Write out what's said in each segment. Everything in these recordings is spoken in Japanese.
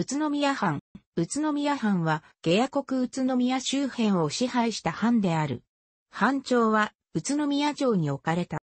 宇都宮藩。宇都宮藩は、下野国宇都宮周辺を支配した藩である。藩長は、宇都宮城に置かれた。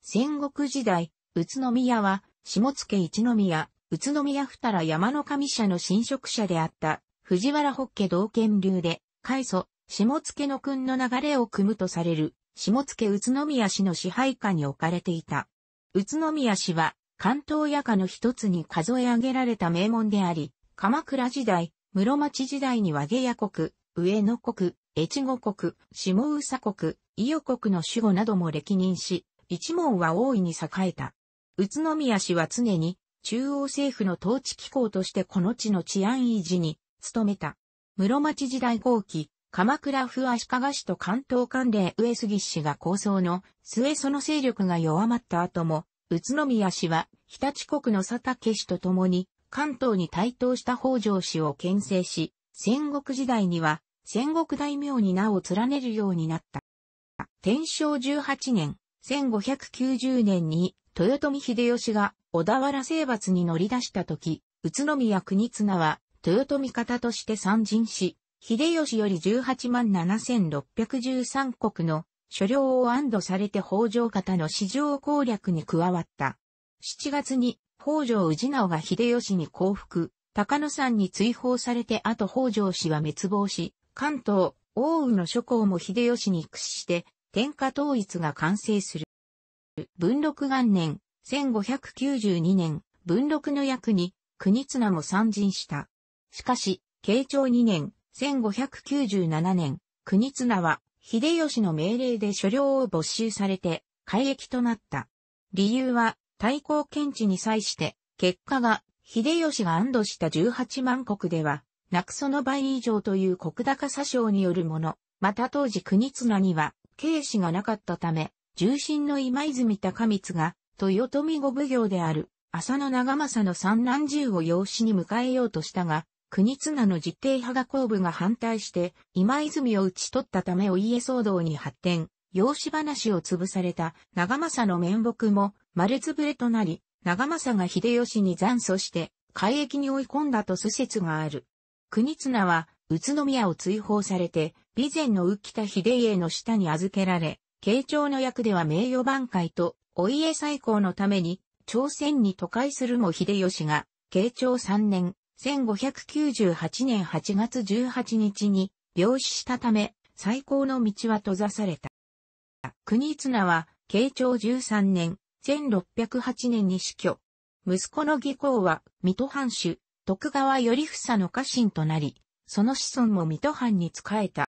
戦国時代、宇都宮は、下野一宮、宇都宮二良山の神社の侵食者であった、藤原北家道県流で、開祖、下野の君の流れを組むとされる、下野宇都宮市の支配下に置かれていた。宇都宮市は、関東屋家の一つに数え上げられた名門であり、鎌倉時代、室町時代に和下屋国、上野国、越後国、下宇佐国、伊予国の守護なども歴任し、一門は大いに栄えた。宇都宮氏は常に中央政府の統治機構としてこの地の治安維持に努めた。室町時代後期、鎌倉府足利氏と関東関連上杉氏が構想の末その勢力が弱まった後も、宇都宮氏は日立国の佐竹氏と共に関東に台頭した北条氏を牽制し、戦国時代には戦国大名に名を連ねるようになった。天正18年、1590年に豊臣秀吉が小田原征伐に乗り出した時、宇都宮国綱は豊臣方として参陣し、秀吉より18万7613国の所領を安堵されて北条方の市場攻略に加わった。7月に北条氏直が秀吉に降伏、高野山に追放されて後北条氏は滅亡し、関東、大宇の諸侯も秀吉に屈して、天下統一が完成する。文禄元年、1592年、文禄の役に、国綱も参陣した。しかし、慶長2年、1597年、国綱は、秀吉の命令で所領を没収されて、改役となった。理由は、対抗検知に際して、結果が、秀吉が安堵した18万国では、なくその倍以上という国高詐称によるもの、また当時国綱には、軽視がなかったため、重臣の今泉高光が、豊臣五奉行である、浅野長政の三男十を養子に迎えようとしたが、国綱の実定派が後部が反対して、今泉を討ち取ったためお家騒動に発展。養子話を潰された長政の面目も丸つぶれとなり、長政が秀吉に残訴して海域に追い込んだと諸説がある。国綱は宇都宮を追放されて、備前の浮田秀家の下に預けられ、慶長の役では名誉挽回とお家再興のために朝鮮に都会するも秀吉が、慶長3年、1598年8月18日に病死したため、最高の道は閉ざされた。国綱は、慶長13年、1608年に死去。息子の義公は、水戸藩主、徳川頼房の家臣となり、その子孫も水戸藩に仕えた。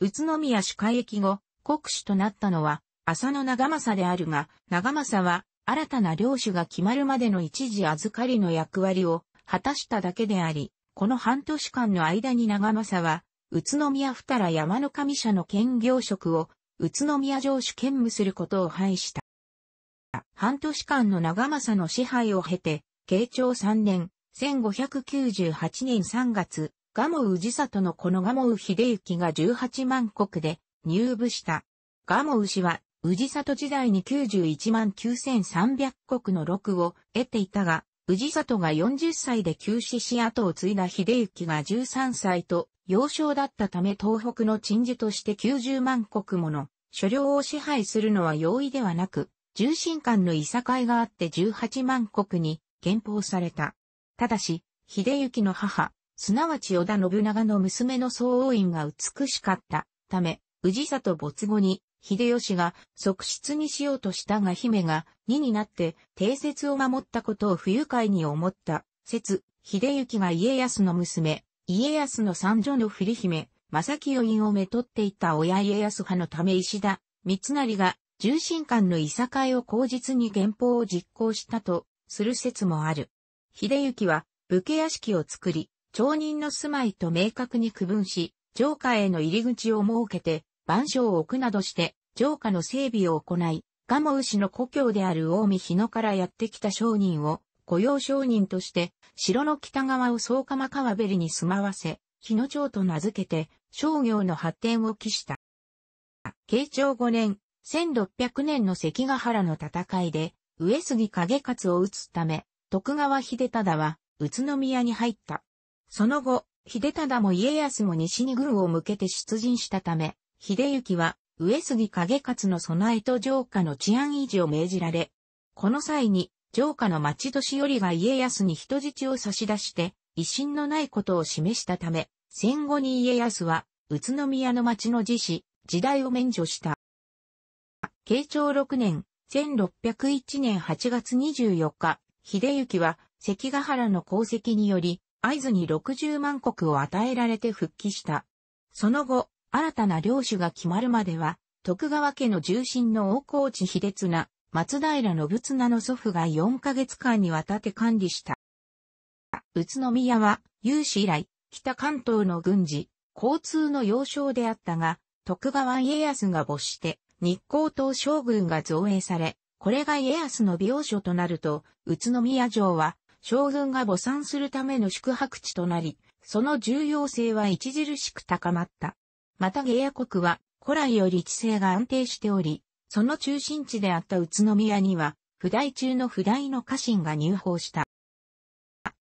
宇都宮主会役後、国主となったのは、浅野長政であるが、長政は、新たな領主が決まるまでの一時預かりの役割を果たしただけであり、この半年間の間に長政は、宇都宮二ら山の神社の兼業職を宇都宮城主兼務することを廃した。半年間の長政の支配を経て、慶長3年、1598年3月、賀茂氏里のこの賀茂秀行が18万国で入部した。賀茂氏は、氏里時代に91万9300国の禄を得ていたが、氏里が40歳で急死し後を継いだ秀行が13歳と要衝だったため東北の鎮守として90万国もの所領を支配するのは容易ではなく、重心間のいさかいがあって18万国に減俸された。ただし、秀行の母、すなわち織田信長の娘の総応院が美しかったため、氏里没後に、秀吉が側室にしようとしたが姫が2になって定説を守ったことを不愉快に思った説、秀行が家康の娘、家康の三女の振姫、正清院をめとっていた親家康派のため石田、三成が、重臣官のいさかいを口実に原法を実行したと、する説もある。秀行は、武家屋敷を作り、町人の住まいと明確に区分し、城下への入り口を設けて、万象を置くなどして、城下の整備を行い、賀茂氏の故郷である近江日野からやってきた商人を、雇用商人として、城の北側を総釜川べりに住まわせ、日野町と名付けて、商業の発展を期した。慶長5年、1600年の関ヶ原の戦いで、上杉景勝を討つため、徳川秀忠は、宇都宮に入った。その後、秀忠も家康も西に軍を向けて出陣したため、秀行は、上杉景勝の備えと城下の治安維持を命じられ、この際に、城下の町年寄りが家康に人質を差し出して、威信のないことを示したため、戦後に家康は、宇都宮の町の自死、時代を免除した。慶長6年、1601年8月24日、秀行は関ヶ原の功績により、合図に60万石を与えられて復帰した。その後、新たな領主が決まるまでは、徳川家の重臣の大河内秀綱、松平信綱の祖父が4ヶ月間にわたって管理した。宇都宮は、有史以来、北関東の軍事、交通の要衝であったが、徳川家康が没して、日光と将軍が造営され、これが家康の美容所となると、宇都宮城は、将軍が母参するための宿泊地となり、その重要性は著しく高まった。また芸屋国は、古来より地勢が安定しており、その中心地であった宇都宮には、普代中の普代の家臣が入法した。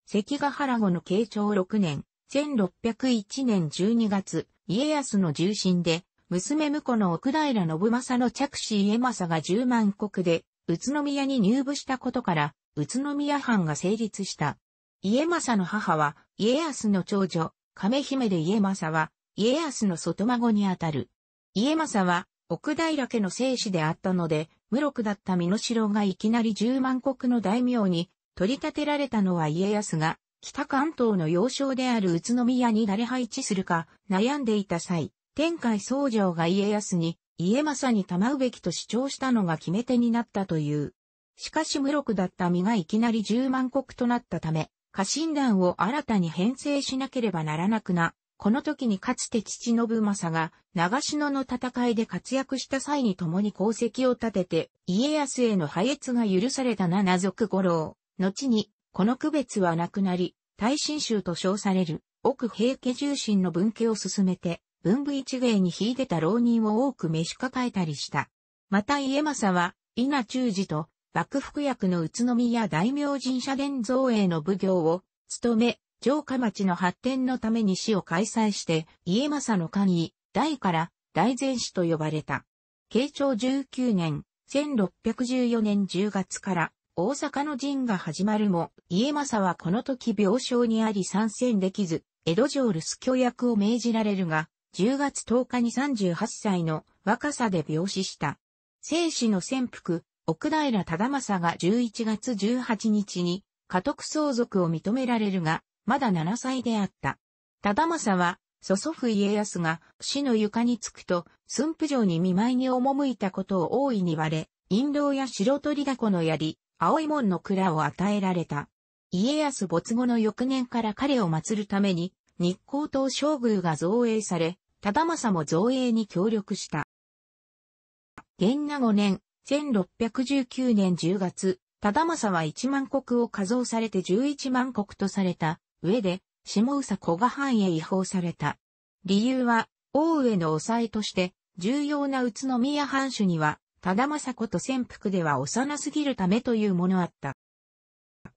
関ヶ原後の慶長6年、1601年12月、家康の重臣で、娘婿の奥平信政の着手家政が10万国で、宇都宮に入部したことから、宇都宮藩が成立した。家政の母は、家康の長女、亀姫で家政は、家康の外孫にあたる。家政は、奥平家の生死であったので、無力だった身の城がいきなり十万国の大名に取り立てられたのは家康が、北関東の要衝である宇都宮に誰配置するか悩んでいた際、天海僧正が家康に、家政に賜うべきと主張したのが決め手になったという。しかし無力だった身がいきなり十万国となったため、家臣団を新たに編成しなければならなくなこの時にかつて父信政が長篠の戦いで活躍した際に共に功績を立てて家康への配越が許された七族五郎。後に、この区別はなくなり、大新州と称される奥平家重臣の分家を進めて、文武一芸に秀でた浪人を多く召し抱えたりした。また家政は、稲中寺と幕府役の宇都宮大明神社伝造営の奉行を務め、城下町の発展のために市を開催して、家政の官位、大から大前市と呼ばれた。慶長19年、1614年10月から大阪の陣が始まるも、家政はこの時病床にあり参戦できず、江戸城留守居役を命じられるが、10月10日に38歳の若さで病死した。生死の潜伏、奥平忠政が11月18日に家督相続を認められるが、まだ7歳であった。忠政は、祖祖父家康が死の床につくと、駿府城に見舞いに赴いたことを大いに言われ、陰謀や白鳥凧の槍、青い門の蔵を与えられた。家康没後の翌年から彼を祀るために、日光東照宮が造営され、忠政も造営に協力した。元那5年、1619年10月、忠政は1万国を加増されて11万国とされた上で、下総古賀藩へ移法された。理由は、大上の抑えとして、重要な宇都宮藩主には、忠政子と潜伏では幼すぎるためというものあった。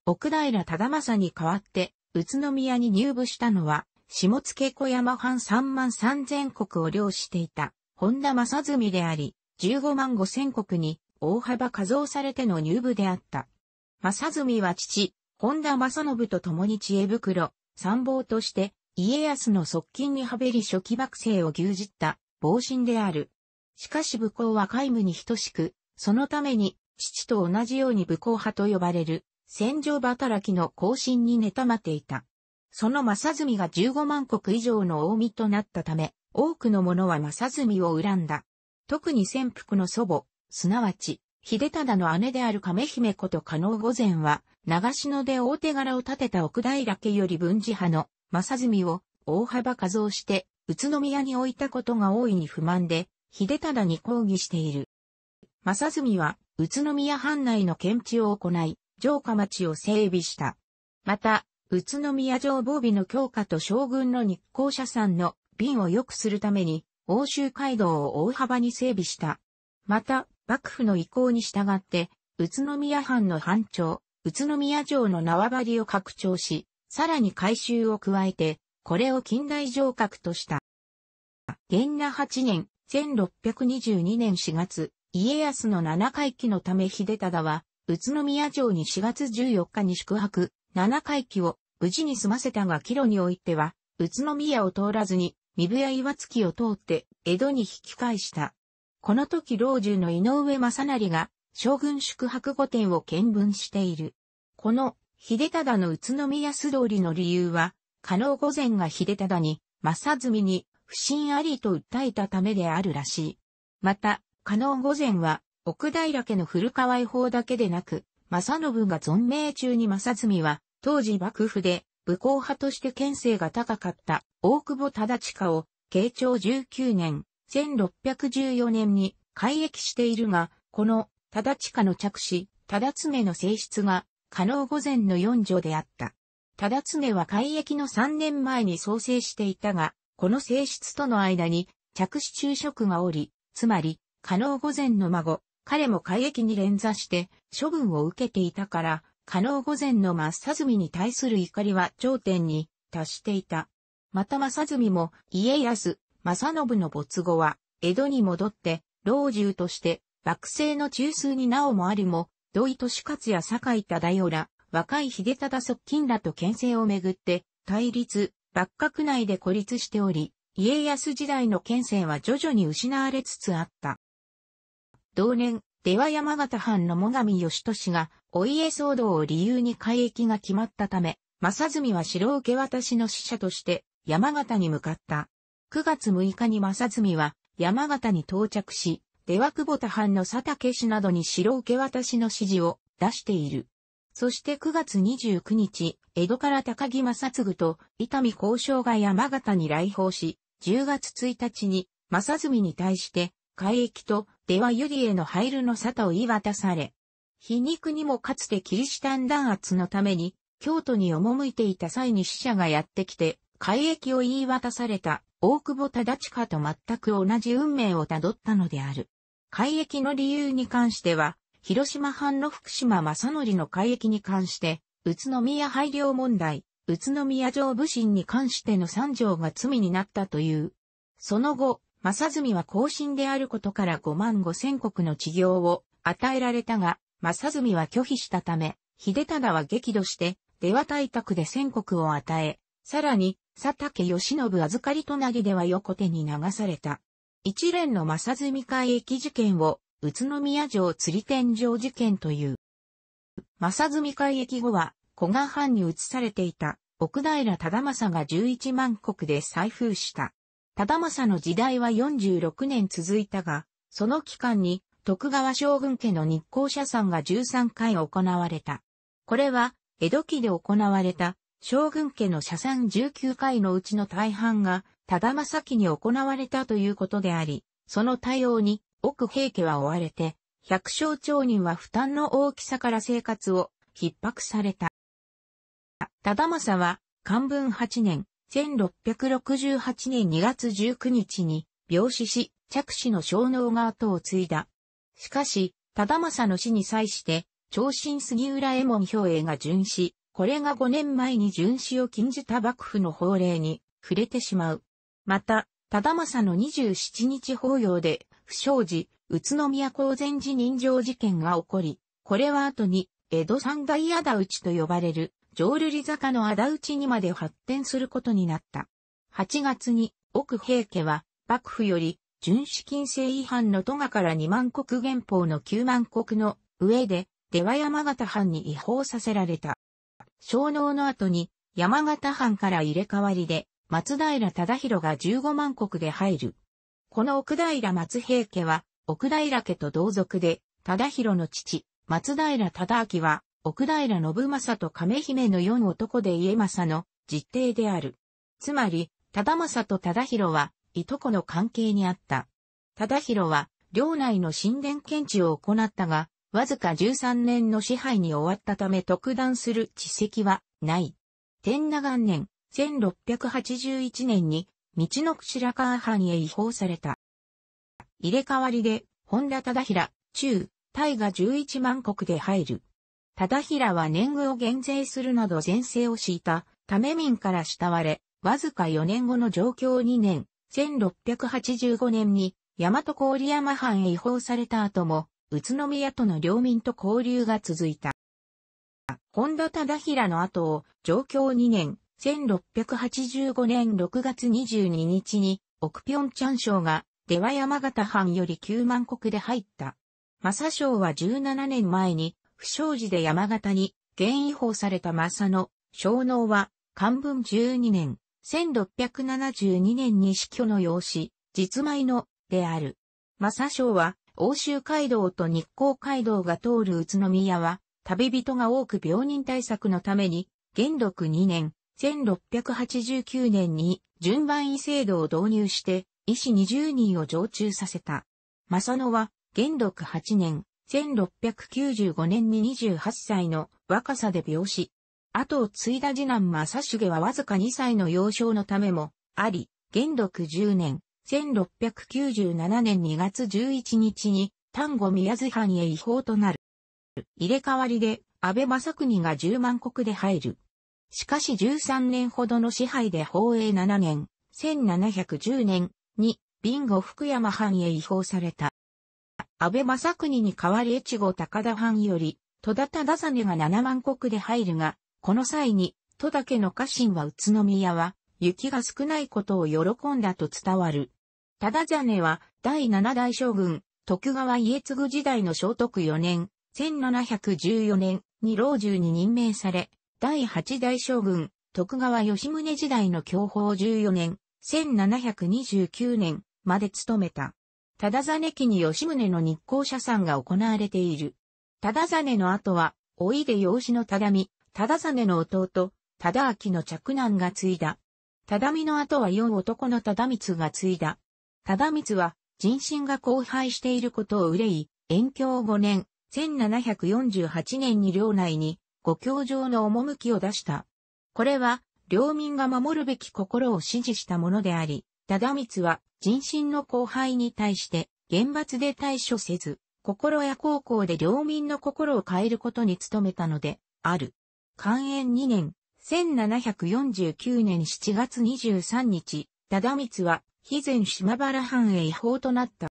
奥平忠政に代わって、宇都宮に入部したのは、下野小山藩3万3000国を領していた、本田正純であり、15万5000国に大幅加増されての入部であった。正純は父、本田正信と共に知恵袋、参謀として、家康の側近にはべり初期幕政を牛耳った暴臣である。しかし武功は皆無に等しく、そのために、父と同じように武功派と呼ばれる、戦場働きの後進に妬まっていた。その正純が15万国以上の大身となったため、多くの者は正純を恨んだ。特に潜伏の祖母、すなわち、秀忠の姉である亀姫こと加納御前は、長篠で大手柄を立てた奥平家より文治派の正純を大幅加増して、宇都宮に置いたことが大いに不満で、秀忠に抗議している。正純は、宇都宮藩内の検知を行い、城下町を整備した。また、宇都宮城防備の強化と将軍の日光社産の便を良くするために、欧州街道を大幅に整備した。また、幕府の意向に従って、宇都宮藩の藩庁、宇都宮城の縄張りを拡張し、さらに改修を加えて、これを近代城郭とした。元那8年、1622年4月、家康の七回忌のため秀忠は、宇都宮城に4月14日に宿泊、七回忌を無事に済ませたが帰路においては、宇都宮を通らずに、三部屋岩月を通って、江戸に引き返した。この時老中の井上正成が将軍宿泊御殿を見分している。この秀忠の宇都宮素通りの理由は、加納御前が秀忠に、正積に不審ありと訴えたためであるらしい。また、加納御前は、奥平家の古川違法だけでなく、正信が存命中に正積は、当時幕府で武功派として県政が高かった大久保忠近を、慶長19年、1614年に改易しているが、この、忠親の着手、忠常の性質が、可能御前の四条であった。忠常は改易の三年前に創生していたが、この性質との間に、着手昼食がおり、つまり、可能御前の孫、彼も改易に連座して、処分を受けていたから、可能御前の正純に対する怒りは頂点に達していた。また正純も家康、正信の没後は、江戸に戻って、老中として、幕政の中枢に尚もありも、土井利勝や酒井忠代ら、若い秀忠側近らと県政をめぐって、対立、幕閣内で孤立しており、家康時代の県政は徐々に失われつつあった。同年、出羽山形藩の最上義俊が、お家騒動を理由に改役が決まったため、正純は城受け渡しの使者として、山形に向かった。9月6日に正純は山形に到着し、出羽久保田藩の佐竹氏などに城受け渡しの指示を出している。そして9月29日、江戸から高木正嗣と伊丹交渉が山形に来訪し、10月1日に正純に対して海域と出羽百合への配慮の差を言い渡され、皮肉にもかつてキリシタン弾圧のために京都に赴いていた際に死者がやってきて、海域を言い渡された大久保忠親と全く同じ運命をたどったのである。改易の理由に関しては、広島藩の福島正則の改易に関して、宇都宮廃慮問題、宇都宮城武神に関しての三条が罪になったという。その後、正住は後進であることから5万5千国の治療を与えられたが、正住は拒否したため、秀忠は激怒して、出羽対宅で千国を与え、さらに、佐竹義信預かりとなぎでは横手に流された。一連の正住海駅事件を、宇都宮城釣り天井事件という。正住海駅後は、古賀藩に移されていた、奥平忠政が11万国で再封した。忠政の時代は46年続いたが、その期間に、徳川将軍家の日光社参が13回行われた。これは、江戸期で行われた将軍家の社参19回のうちの大半が、忠さ記に行われたということであり、その対応に、奥平家は追われて、百姓町人は負担の大きさから生活を逼迫された。忠政は、漢文8年、1668年2月19日に、病死し、着死の小脳が後を継いだ。しかし、忠政の死に際して、長身杉浦江衛門兵衛が巡視。これが5年前に巡視を禁じた幕府の法令に触れてしまう。また、忠政の27日法要で、不祥事、宇都宮公前寺人情事件が起こり、これは後に、江戸三大仇討ちと呼ばれる、浄瑠璃坂の仇討ちにまで発展することになった。8月に、奥平家は、幕府より、巡視禁制違反の都賀から2万国元宝の9万国の上で、出羽山形藩に違法させられた。小農の後に山形藩から入れ替わりで松平忠弘が15万国で入る。この奥平松平家は奥平家と同族で忠弘の父松平忠明は奥平信正と亀姫の4男で家政の実弟である。つまり、忠政と忠弘は、いとこの関係にあった。忠弘は、領内の神殿検知を行ったが、わずか13年の支配に終わったため特段する地績はない。天那元年、1681年に、道の白川藩へ移行された。入れ替わりで、本田忠平、中、大河11万国で入る。忠平は年貢を減税するなど前世を敷いた、ため民から慕われ、わずか4年後の状況2年、1685年に、大和郡山藩へ移行された後も、宇都宮との領民と交流が続いた。本田忠平の後を、上京2年、1685年6月22日に、奥平ん省が、出羽山形藩より九万国で入った。正省は17年前に、不祥事で山形に、現位法された正の、小能は、漢文12年、1672年に死去の養子、実米の、である。正章は、欧州街道と日光街道が通る宇都宮は、旅人が多く病人対策のために、元禄2年、1689年に順番医制度を導入して、医師20人を常駐させた。正野は、元禄8年、1695年に28歳の若さで病死。後を継いだ次男正成はわずか2歳の幼少のためも、あり、元禄10年、1697年2月11日に丹後宮津藩へ違法となる。入れ替わりで安倍正国が10万国で入る。しかし13年ほどの支配で法営7年、1710年に、ビンゴ福山藩へ違法された。安倍正国に代わり越後高田藩より、戸田忠実が7万国で入るが、この際に、戸田家の家臣は宇都宮は、雪が少ないことを喜んだと伝わる。ただじねは、第七代将軍、徳川家継時代の聖徳四年、1714年に老中に任命され、第八代将軍、徳川吉宗時代の享保十四年、1729年まで務めた。ただざね期に吉宗の日光社参が行われている。ただざねの後は、おいで養子のただみ、ただざねの弟、ただあきの嫡男が継いだ。ただみの後は四男のただみつが継いだ。忠光は、人心が荒廃していることを憂い、延享5年、1748年に領内に、ご教場の趣を出した。これは、領民が守るべき心を支持したものであり、忠光は人心の荒廃に対して厳罰で対処せず、心や高校で領民の心を変えることに努めたので、ある。寛延2年、1749年7月23日、忠光は肥前島原藩へ違法となった。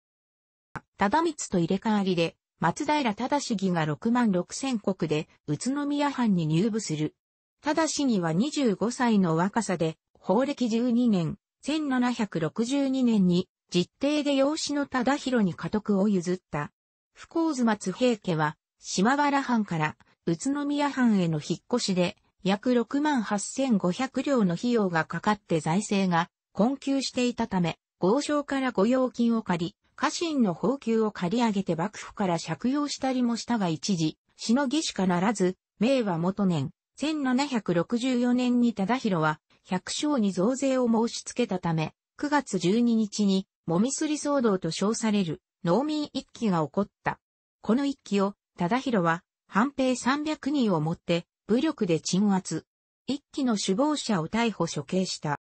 忠光と入れ替わりで、松平忠義が6万6千国で宇都宮藩に入部する。忠義は25歳の若さで、法暦12年、1762年に、実定で養子の忠広に家督を譲った。不幸津松平家は、島原藩から宇都宮藩への引っ越しで、約6万8500両の費用がかかって財政が困窮していたため、豪商から御用金を借り、家臣の宝給を借り上げて幕府から借用したりもしたが一時、しのぎしかならず、明和元年、1764年に忠宏は、百姓に増税を申し付けたため、9月12日に、もみすり騒動と称される、農民一揆が起こった。この一揆を、忠宏は、半兵300人をもって、武力で鎮圧。一揆の首謀者を逮捕処刑した。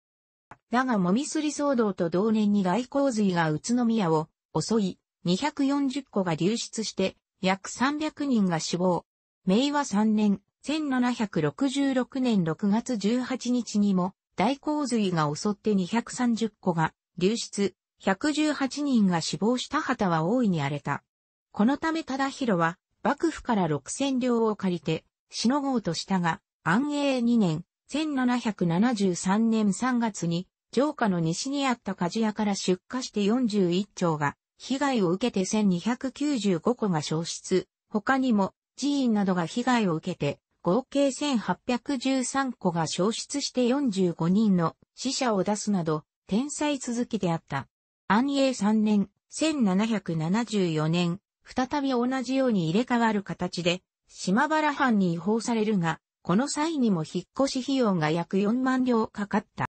だがもみすり騒動と同年に大洪水が宇都宮を襲い、240個が流出して、約300人が死亡。明和3年、1766年6月18日にも、大洪水が襲って230個が流出、118人が死亡した旗は大いに荒れた。このため忠広は、幕府から6000両を借りて、しのごうとしたが、安永2年、1773年3月に、城下の西にあった鍛冶屋から出火して41丁が、被害を受けて1295個が消失。他にも、寺院などが被害を受けて、合計1813個が消失して45人の死者を出すなど、天才続きであった。安永3年、1774年、再び同じように入れ替わる形で、島原藩に違法されるが、この際にも引っ越し費用が約4万両かかった。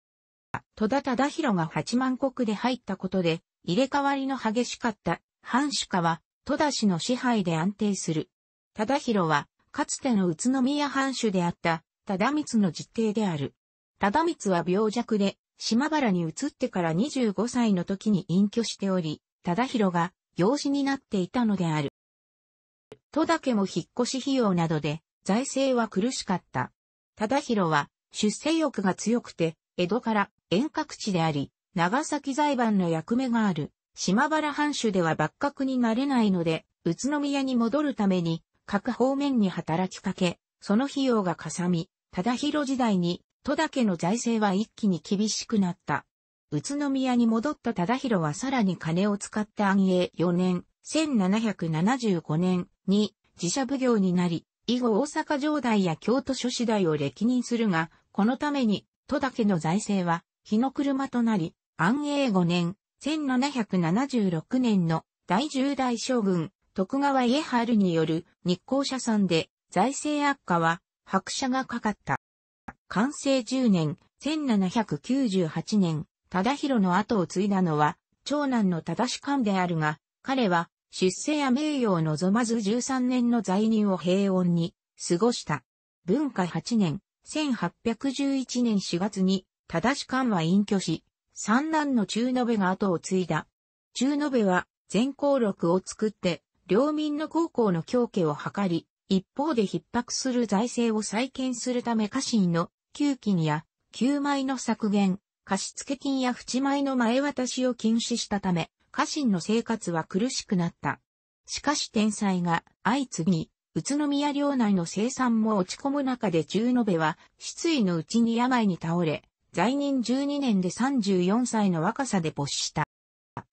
戸田忠宏が八万国で入ったことで、入れ替わりの激しかった藩主家は、戸田氏の支配で安定する。忠宏は、かつての宇都宮藩主であった、忠光の実弟である。忠光は病弱で、島原に移ってから25歳の時に隠居しており、忠宏が養子になっていたのである。戸田家も引っ越し費用などで、財政は苦しかった。忠宏は、出世欲が強くて、江戸から遠隔地であり、長崎財番の役目がある、島原藩主では幕閣になれないので、宇都宮に戻るために、各方面に働きかけ、その費用がかさみ、忠広時代に、戸田家の財政は一気に厳しくなった。宇都宮に戻った忠広はさらに金を使って安永4年、1775年に自社奉行になり、以後大阪城代や京都諸市代を歴任するが、このために、戸田家の財政は日の車となり、安永5年、1776年の第10代将軍、徳川家春による日光社産で財政悪化は白車がかかった。完成10年、1798年、忠宏の後を継いだのは、長男の忠志官であるが、彼は出世や名誉を望まず13年の在任を平穏に過ごした。文化8年、1811年4月に正し官は隠居し、三男の中延が後を継いだ。中延は全項録を作って、領民の高校の強化を図り、一方で逼迫する財政を再建するため家臣の旧金や旧米の削減、貸付金や淵米の前渡しを禁止したため、家臣の生活は苦しくなった。しかし天才が相次ぎ、宇都宮領内の生産も落ち込む中で中延は失意のうちに病に倒れ、在任12年で34歳の若さで没した。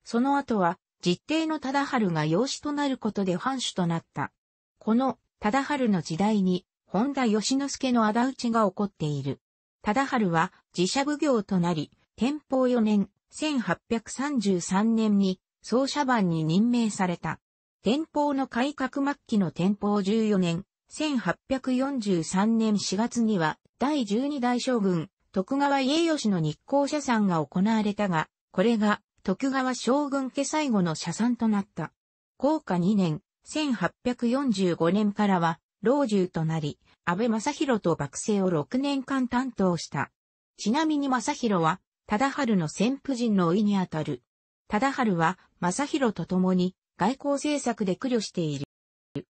その後は、実定の忠春が養子となることで藩主となった。この、忠春の時代に、本田義之助の仇討ちが起こっている。忠春は自社奉行となり、天保4年、1833年に、総社番に任命された。天保の改革末期の天保14年、1843年4月には、第12代将軍、徳川家義の日光社参が行われたが、これが徳川将軍家最後の社参となった。高下2年、1845年からは、老中となり、安倍正弘と幕政を6年間担当した。ちなみに正弘は、忠春の先夫人の意にあたる。忠春は、正弘と共に、外交政策で苦慮している。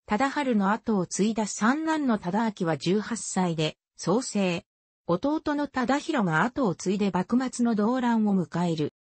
忠春の後を継いだ三男の忠明は18歳で、創生、弟の忠宏が後を継いで幕末の動乱を迎える。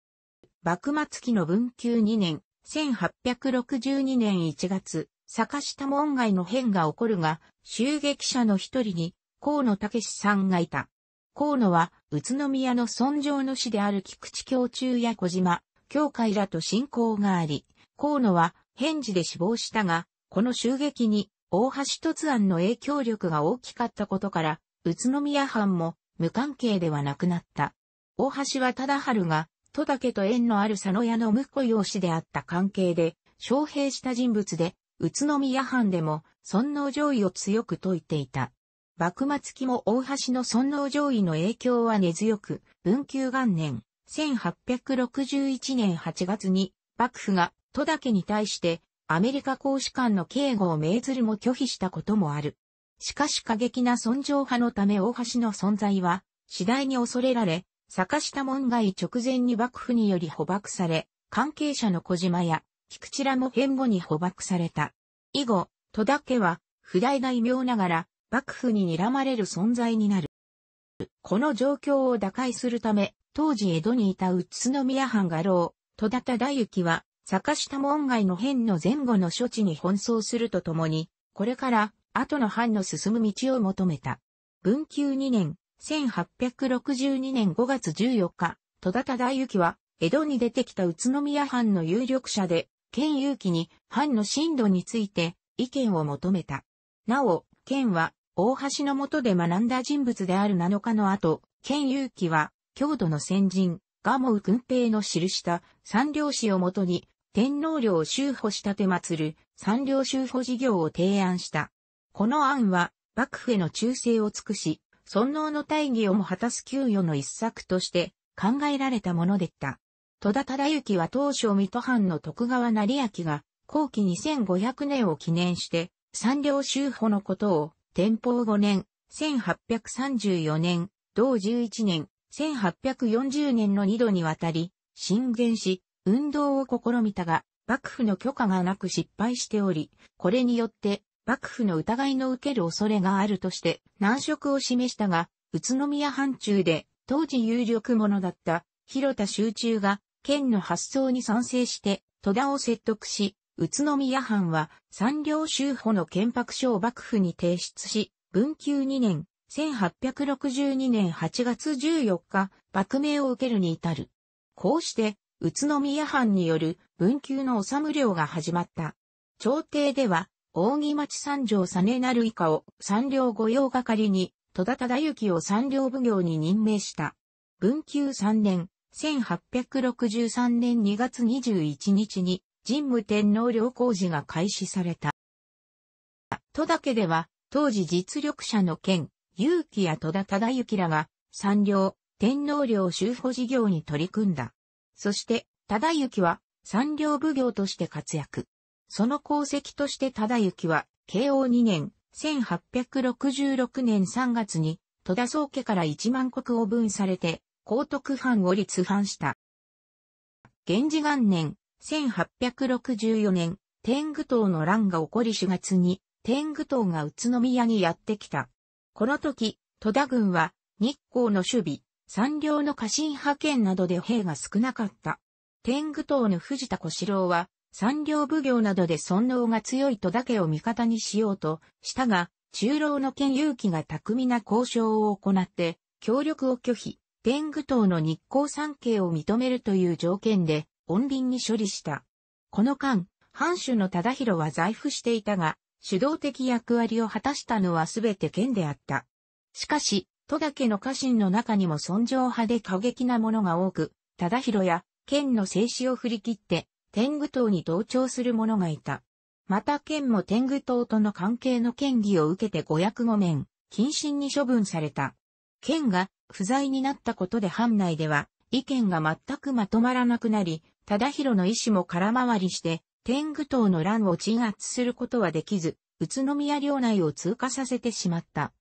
幕末期の文久2年、1862年1月、坂下門外の変が起こるが、襲撃者の一人に、河野武さんがいた。河野は、宇都宮の尊上の師である菊池教中や小島、教会らと信仰があり、河野は、返事で死亡したが、この襲撃に、大橋突案の影響力が大きかったことから、宇都宮藩も無関係ではなくなった。大橋は忠春が、戸岳と縁のある佐野屋の婿養子であった関係で、招聘した人物で、宇都宮藩でも、尊皇上位を強く説いていた。幕末期も大橋の尊皇上位の影響は根強く、文久元年、1861年8月に、幕府が戸岳に対して、アメリカ公使館の警護を命ずるも拒否したこともある。しかし過激な尊上派のため大橋の存在は、次第に恐れられ、坂下門外直前に幕府により捕獲され、関係者の小島や菊池らも変後に捕獲された。以後、戸田家は、不代大名ながら、幕府に睨まれる存在になる。この状況を打開するため、当時江戸にいた宇都宮藩画廊、戸田忠之は、坂下門外の変の前後の処置に奔走するとともに、これから後の藩の進む道を求めた。文久2年、1862年5月14日、戸田忠之は、江戸に出てきた宇都宮藩の有力者で、県有機に藩の進路について意見を求めた。なお、県は大橋の下で学んだ人物である7日の後、県有機は、郷土の先人、賀茂軍平の記した三領史をもとに、天皇領を修補したて祀る三領修補事業を提案した。この案は、幕府への忠誠を尽くし、尊王の大義をも果たす給与の一策として考えられたものでった。戸田忠之は当初水戸藩の徳川成明が後期2500年を記念して三両修法のことを天保5年、1834年、同11年、1840年の二度にわたり進言し、運動を試みたが、幕府の許可がなく失敗しており、これによって幕府の疑いの受ける恐れがあるとして難色を示したが、宇都宮藩中で当時有力者だった広田集中が県の発想に賛成して戸田を説得し、宇都宮藩は三両州保の憲白書を幕府に提出し、文久2年、1862年8月14日、幕命を受けるに至る。こうして、宇都宮藩による文久の治む領が始まった。朝廷では、扇町三条実なる以下を三両御用係に、戸田忠之を三両奉行に任命した。文久3年、1863年2月21日に、神武天皇陵工事が開始された。戸田家では、当時実力者の県、勇気や戸田忠之らが、三両、天皇陵修補事業に取り組んだ。そして、忠之は、三両奉行として活躍。その功績として忠行は、慶応2年、1866年3月に、戸田宗家から1万国を分されて、高徳藩を立藩した。源氏元年、1864年、天狗党の乱が起こり4月に、天狗党が宇都宮にやってきた。この時、戸田軍は、日光の守備、三両の家臣派遣などで兵が少なかった。天狗党の藤田小四郎は、産業奉行などで尊能が強い戸田家を味方にしようとしたが、中老の剣勇気が巧みな交渉を行って、協力を拒否、天狗党の日光三景を認めるという条件で、穏便に処理した。この間、藩主の忠広は在布していたが、主導的役割を果たしたのは全て剣であった。しかし、戸田家の家臣の中にも尊上派で過激なものが多く、忠広や剣の制止を振り切って、天狗党に同調する者がいた。また県も天狗党との関係の権疑を受けて五役五年、謹慎に処分された。県が不在になったことで藩内では意見が全くまとまらなくなり、忠宏の意思も空回りして、天狗党の乱を鎮圧することはできず、宇都宮領内を通過させてしまった。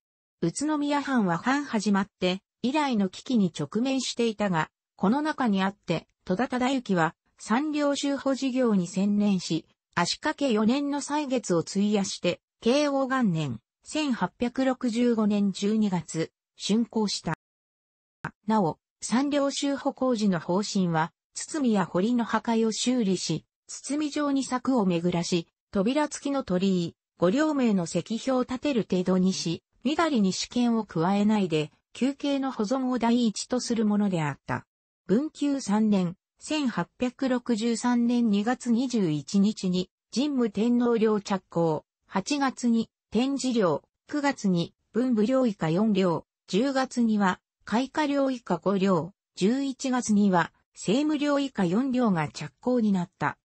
宇都宮藩は藩始まって、以来の危機に直面していたが、この中にあって、戸田忠之は、産業修補事業に専念し、足掛け4年の歳月を費やして、慶応元年、1865年12月、竣工した。なお、産業修補工事の方針は、堤や堀の破壊を修理し、堤状に柵を巡らし、扉付きの鳥居、五両名の石碑を建てる程度にし、緑りに試験を加えないで、休憩の保存を第一とするものであった。文久3年、1863年2月21日に神武天皇領着工、8月に天示領、9月に文武領以下4領、10月には開花領以下5領、11月には政務領以下4領が着工になった。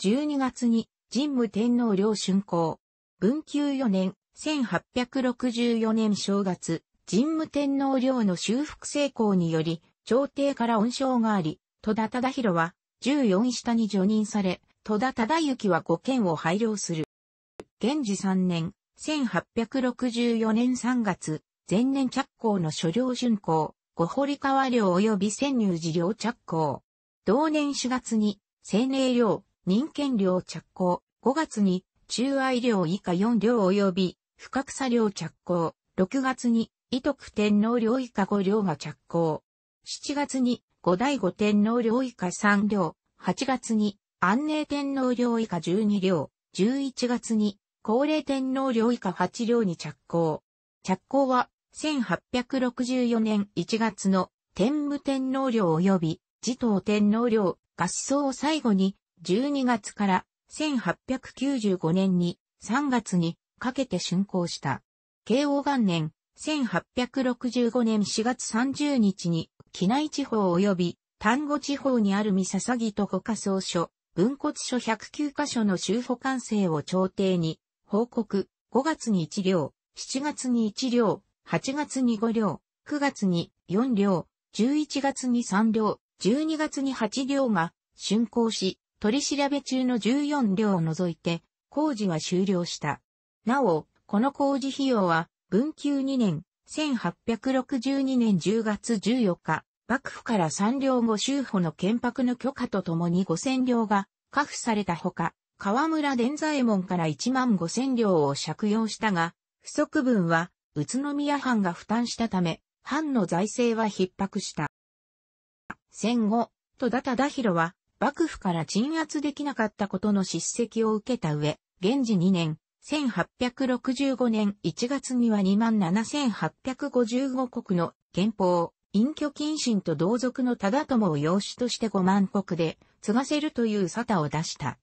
12月に神武天皇領竣工。文久4年、1864年正月、神武天皇領の修復成功により、朝廷から恩賞があり、戸田忠宏は14下に除任され、戸田忠行は5件を配領する。現時3年、1864年3月、前年着工の所領巡行、五堀川領及び潜入寺領着工。同年4月に、青寧領、人権領着工、5月に、中愛領以下4領及び、不覚草領着工、6月に、伊徳天皇領以下5領が着工。7月に、後醍醐天皇領以下三両、八月に安寧天皇領以下十二両、十一月に高齢天皇領以下八両に着工。着工は1864年1月の天武天皇領及び持頭天皇領合奏を最後に12月から1895年に3月にかけて竣工した。慶応元年1865年4月30日に機内地方及び丹後地方にある三笹木と他家総書、文骨書109箇所の修補完成を朝廷に報告、5月に1両、7月に1両、8月に5両、9月に4両、11月に3両、12月に8両が竣工し、取り調べ中の14両を除いて工事は終了した。なお、この工事費用は文久2年1862年10月14日、幕府から三両五州歩の建白の許可とともに五千両が下付されたほか、河村伝左衛門から一万五千両を借用したが、不足分は宇都宮藩が負担したため、藩の財政は逼迫した。戦後、戸田忠宏は、幕府から鎮圧できなかったことの叱責を受けた上、現時2年、1865年1月には27,855国の憲法、隠居謹慎と同族の忠友を養子として5万国で継がせるという沙汰を出した。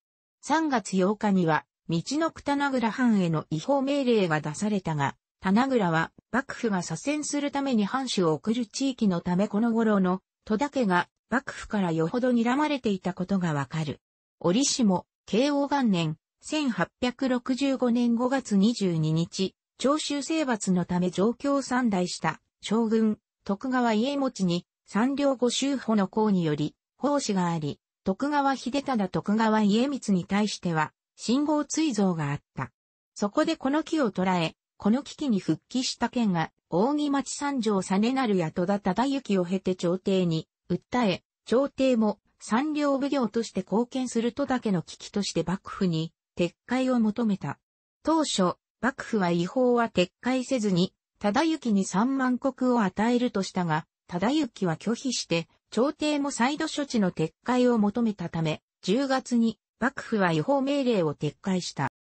3月8日には、道のく棚倉藩への違法命令が出されたが、棚倉は幕府が左遷するために藩主を送る地域のためこの頃の戸田家が幕府からよほど睨まれていたことがわかる。折しも、慶応元年、1865年5月22日、長州征伐のため状況を三代した将軍、徳川家持に三両五州保の功により、奉仕があり、徳川秀忠徳川家光に対しては、信号追贈があった。そこでこの木を捉え、この危機に復帰した県が、扇町三条実なるや戸田忠行を経て朝廷に、訴え、朝廷も、三両奉行として貢献するとだけの危機として幕府に、撤回を求めた。当初、幕府は違法は撤回せずに、忠行に3万国を与えるとしたが、忠行は拒否して、朝廷も再度処置の撤回を求めたため、10月に幕府は違法命令を撤回した。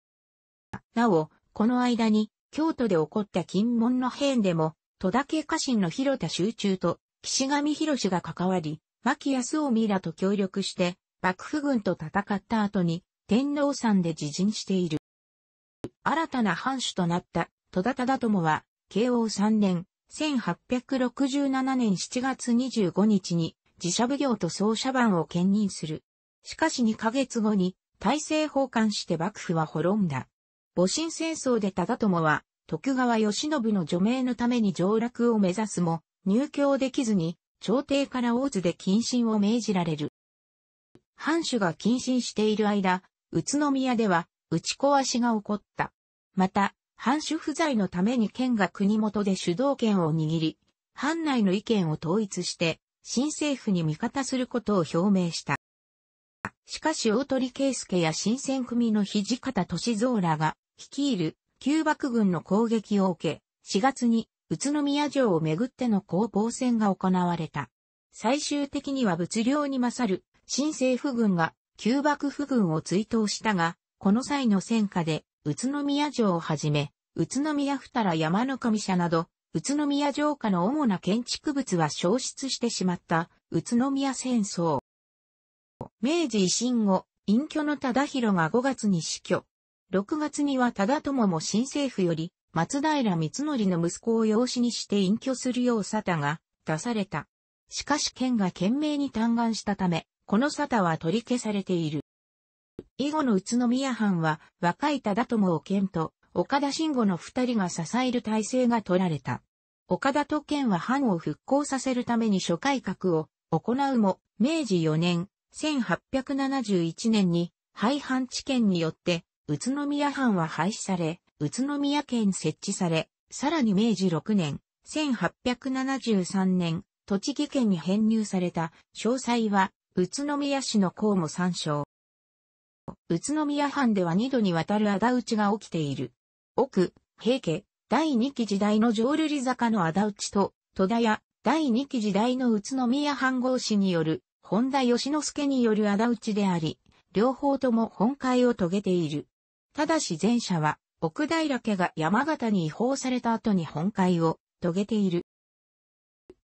なお、この間に、京都で起こった金門の変でも、戸田家家臣の広田集中と、岸上博が関わり、牧康臣らと協力して、幕府軍と戦った後に、天皇山で自陣している。新たな藩主となった戸田忠友は、慶応3年、1867年7月25日に自社奉行と総社番を兼任する。しかし2ヶ月後に大政奉還して幕府は滅んだ。戊辰戦争で忠友は徳川義信の除名のために上落を目指すも入京できずに朝廷から大津で謹慎を命じられる。藩主が謹慎している間、宇都宮では打ち壊しが起こった。また、藩主不在のために県が国元で主導権を握り、藩内の意見を統一して、新政府に味方することを表明した。しかし大鳥圭介や新選組の土方歳三らが率いる旧幕軍の攻撃を受け、4月に宇都宮城をめぐっての攻防戦が行われた。最終的には物量に勝る新政府軍が旧幕府軍を追悼したが、この際の戦火で、宇都宮城をはじめ、宇都宮二ら山の神社など、宇都宮城下の主な建築物は消失してしまった、宇都宮戦争。明治維新後、隠居の忠広が5月に死去。6月には忠友も新政府より、松平光則の息子を養子にして隠居するよう沙汰が出された。しかし県が懸命に嘆願したため、この沙汰は取り消されている。以後の宇都宮藩は、若い忠友を剣と、岡田慎吾の二人が支える体制が取られた。岡田と剣は藩を復興させるために諸改革を行うも、明治4年、1871年に、廃藩置県によって、宇都宮藩は廃止され、宇都宮県設置され、さらに明治6年、1873年、栃木県に編入された詳細は宇都宮市の項も参照。宇都宮藩では二度にわたる仇討ちが起きている。奥、平家、第二期時代の浄瑠璃坂の仇討ちと、戸田屋、第二期時代の宇都宮藩号氏による、本田義之助による仇討ちであり、両方とも本会を遂げている。ただし前者は、奥平家が山形に違法された後に本会を遂げている。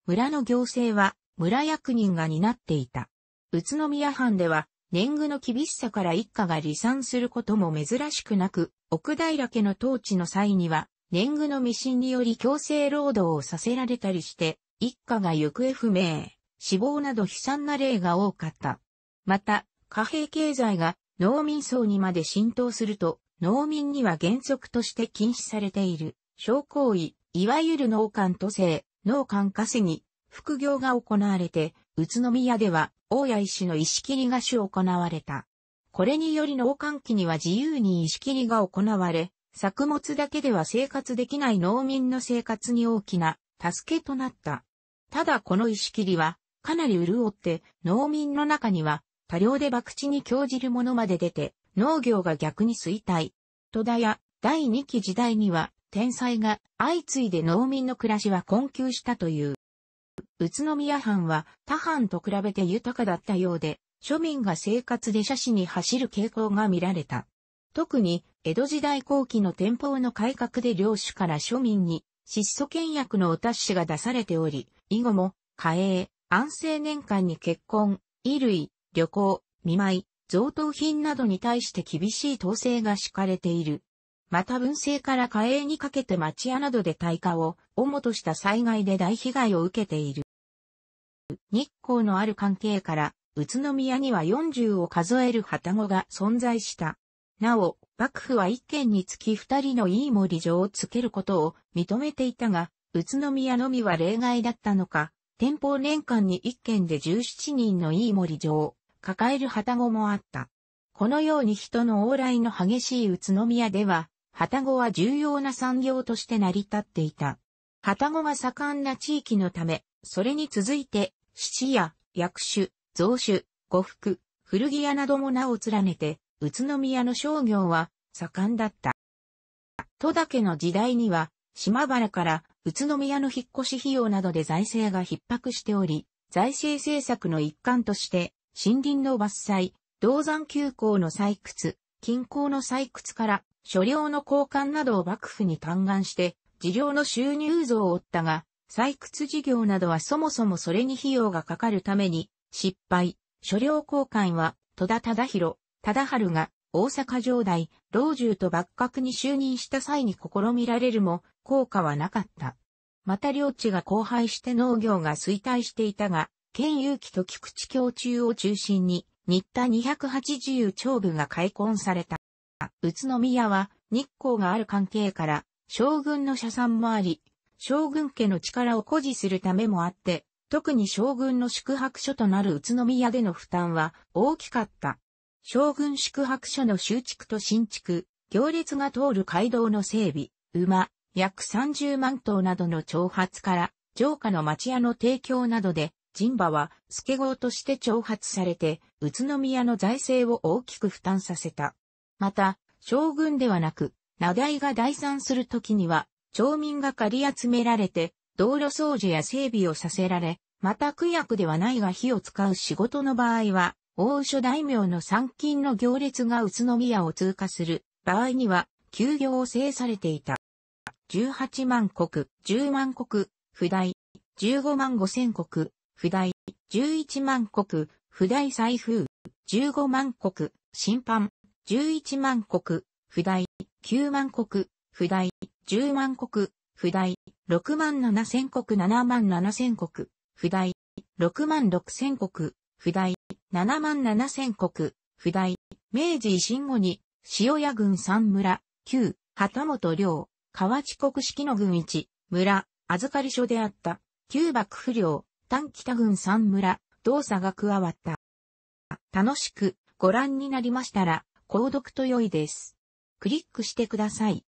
村の行政は村役人が担っていた。宇都宮藩では、年貢の厳しさから一家が離散することも珍しくなく、奥平家の統治の際には、年貢の未信により強制労働をさせられたりして、一家が行方不明、死亡など悲惨な例が多かった。また、貨幣経済が農民層にまで浸透すると、農民には原則として禁止されている、商行為、いわゆる農官都政、農官稼ぎ、副業が行われて、宇都宮では、大谷石の石切りが主行われた。これにより農閑期には自由に石切りが行われ、作物だけでは生活できない農民の生活に大きな助けとなった。ただこの石切りは、かなり潤って、農民の中には、多量で博打に興じるものまで出て、農業が逆に衰退。戸田や第二期時代には、天災が相次いで農民の暮らしは困窮したという。宇都宮藩は他藩と比べて豊かだったようで、庶民が生活で斜視に走る傾向が見られた。特に、江戸時代後期の天保の改革で領主から庶民に、質素倹約のお達しが出されており、以後も、家営、安政年間に結婚、衣類、旅行、見舞い、贈答品などに対して厳しい統制が敷かれている。また文政から火営にかけて町屋などで大火を主とした災害で大被害を受けている。日光のある関係から、宇都宮には40を数える旗子が存在した。なお、幕府は1軒につき2人のいい森城をつけることを認めていたが、宇都宮のみは例外だったのか、天保年間に1軒で17人のいい森城を抱える旗子もあった。このように人の往来の激しい宇都宮では、旅籠は重要な産業として成り立っていた。旅籠が盛んな地域のため、それに続いて、七夜、薬種、増種、呉服、古着屋なども名を連ねて、宇都宮の商業は盛んだった。戸田家の時代には、島原から宇都宮の引っ越し費用などで財政が逼迫しており、財政政策の一環として、森林の伐採、銅山急行の採掘、近郊の採掘から所領の交換などを幕府に嘆願して、事業の収入増を負ったが、採掘事業などはそもそもそれに費用がかかるために、失敗。所領交換は、戸田忠宏、忠春が、大阪城代、老中と幕閣に就任した際に試みられるも、効果はなかった。また領地が荒廃して農業が衰退していたが、県有機と菊池教中を中心に、新田280町部が開墾された。宇都宮は日光がある関係から将軍の社参もあり、将軍家の力を誇示するためもあって、特に将軍の宿泊所となる宇都宮での負担は大きかった。将軍宿泊所の修築と新築、行列が通る街道の整備、馬、約30万頭などの挑発から、城下の町屋の提供などで、神馬は、助号として挑発されて、宇都宮の財政を大きく負担させた。また、将軍ではなく、名代が代参するときには、町民が借り集められて、道路掃除や整備をさせられ、また区役ではないが火を使う仕事の場合は、大所大名の参勤の行列が宇都宮を通過する場合には、休業を制されていた。18万国、10万国、不代、15万5千国、不代、11万国、不代財布、15万国、審判、11万国、不代、9万国、不代、10万国、不代、6万7千国、7万7千国、不代、6万6千国、不代、7万7千国、不代、明治維新後に、塩屋郡三村、旧、旗本領、河内国式の郡一、村、預かり所であった、旧幕府領、丹北郡三村、動作が加わった。楽しくご覧になりましたら、購読と良いです。クリックしてください。